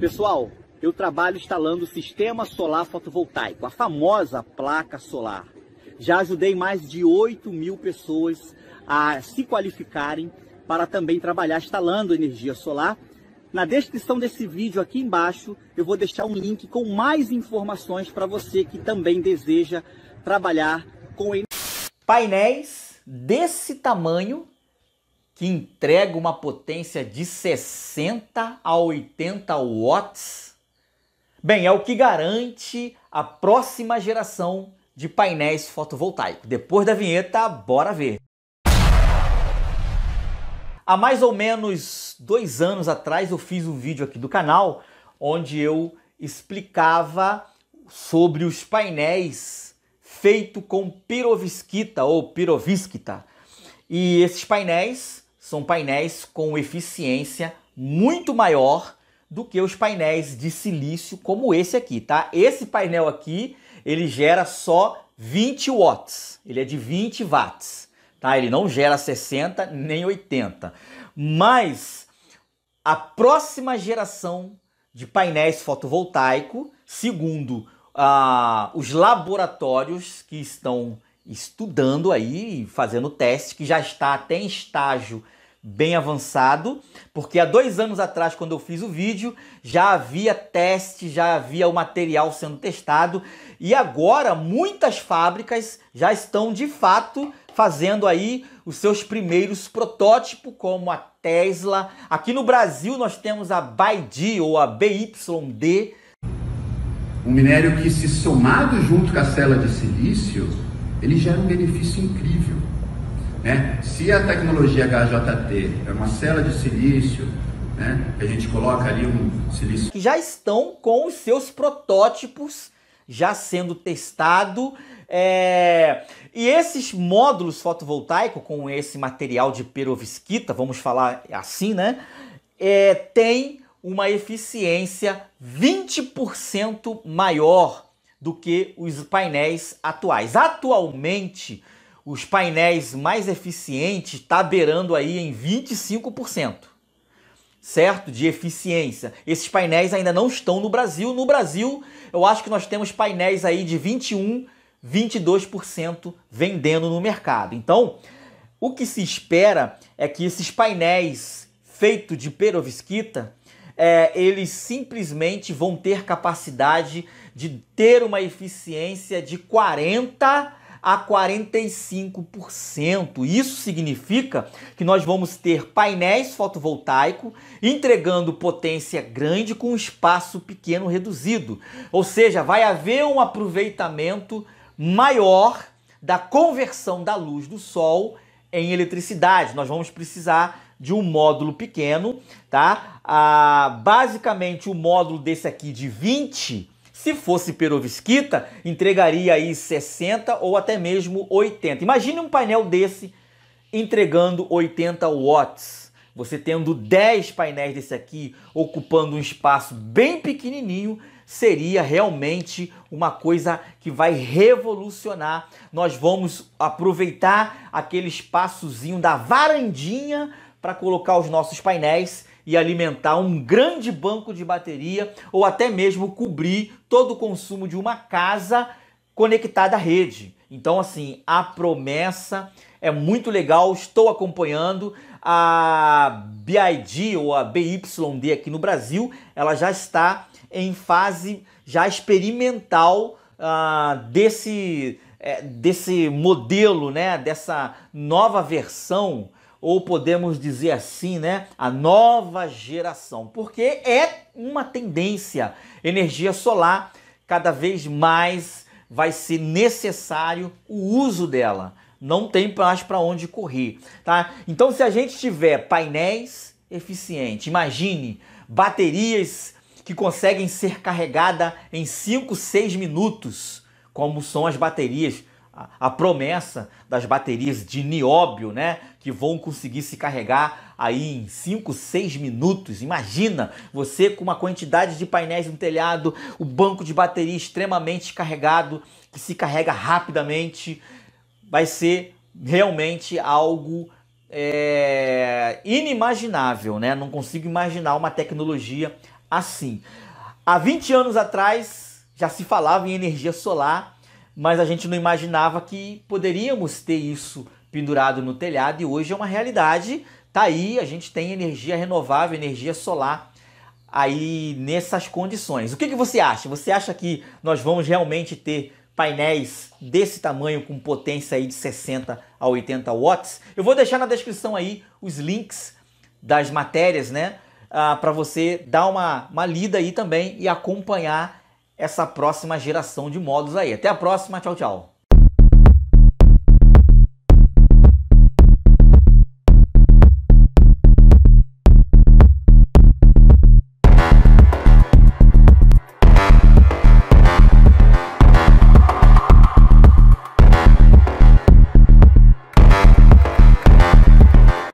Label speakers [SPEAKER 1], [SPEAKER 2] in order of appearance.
[SPEAKER 1] Pessoal, eu trabalho instalando o sistema solar fotovoltaico, a famosa placa solar. Já ajudei mais de 8 mil pessoas a se qualificarem para também trabalhar instalando energia solar. Na descrição desse vídeo aqui embaixo, eu vou deixar um link com mais informações para você que também deseja trabalhar com painéis desse tamanho que entrega uma potência de 60 a 80 watts, bem, é o que garante a próxima geração de painéis fotovoltaicos. Depois da vinheta, bora ver! Há mais ou menos dois anos atrás eu fiz um vídeo aqui do canal onde eu explicava sobre os painéis feito com pirovisquita ou pirovisquita, E esses painéis são painéis com eficiência muito maior do que os painéis de silício como esse aqui, tá? Esse painel aqui, ele gera só 20 watts, ele é de 20 watts, tá? Ele não gera 60 nem 80, mas a próxima geração de painéis fotovoltaico, segundo ah, os laboratórios que estão estudando aí, fazendo teste, que já está até em estágio bem avançado, porque há dois anos atrás, quando eu fiz o vídeo, já havia teste, já havia o material sendo testado, e agora muitas fábricas já estão de fato fazendo aí os seus primeiros protótipos, como a Tesla. Aqui no Brasil nós temos a BYD ou a BYD. Um minério que, se somado junto com a célula de silício, ele gera um benefício incrível. Né? Se a tecnologia HJT é uma cela de silício, né? a gente coloca ali um silício. Que já estão com os seus protótipos já sendo testado. É... E esses módulos fotovoltaicos com esse material de perovskita, vamos falar assim, né? É, tem uma eficiência 20% maior do que os painéis atuais. Atualmente, os painéis mais eficientes está beirando aí em 25%, certo? De eficiência. Esses painéis ainda não estão no Brasil. No Brasil, eu acho que nós temos painéis aí de 21, 22% vendendo no mercado. Então, o que se espera é que esses painéis feitos de perovskita, é, eles simplesmente vão ter capacidade de ter uma eficiência de 40 a 45%. Isso significa que nós vamos ter painéis fotovoltaicos entregando potência grande com espaço pequeno reduzido. Ou seja, vai haver um aproveitamento maior da conversão da luz do sol em eletricidade. Nós vamos precisar de um módulo pequeno, tá? Ah, basicamente o módulo desse aqui de 20 se fosse perovskita, entregaria aí 60 ou até mesmo 80. Imagine um painel desse entregando 80 watts. Você tendo 10 painéis desse aqui ocupando um espaço bem pequenininho, seria realmente uma coisa que vai revolucionar. Nós vamos aproveitar aquele espaçozinho da varandinha para colocar os nossos painéis e alimentar um grande banco de bateria ou até mesmo cobrir todo o consumo de uma casa conectada à rede. Então, assim, a promessa é muito legal, estou acompanhando. A BID ou a BYD aqui no Brasil, ela já está em fase já experimental uh, desse, é, desse modelo, né? dessa nova versão ou podemos dizer assim, né, a nova geração, porque é uma tendência. Energia solar, cada vez mais vai ser necessário o uso dela. Não tem mais para onde correr, tá? Então, se a gente tiver painéis eficientes, imagine baterias que conseguem ser carregadas em 5, 6 minutos, como são as baterias a promessa das baterias de nióbio, né? Que vão conseguir se carregar aí em 5, 6 minutos. Imagina você com uma quantidade de painéis no telhado, o banco de bateria extremamente carregado, que se carrega rapidamente. Vai ser realmente algo é, inimaginável, né? Não consigo imaginar uma tecnologia assim. Há 20 anos atrás já se falava em energia solar mas a gente não imaginava que poderíamos ter isso pendurado no telhado e hoje é uma realidade. Tá aí, a gente tem energia renovável, energia solar aí nessas condições. O que, que você acha? Você acha que nós vamos realmente ter painéis desse tamanho com potência aí de 60 a 80 watts? Eu vou deixar na descrição aí os links das matérias, né? Ah, para você dar uma, uma lida aí também e acompanhar essa próxima geração de modos aí. Até a próxima, tchau, tchau.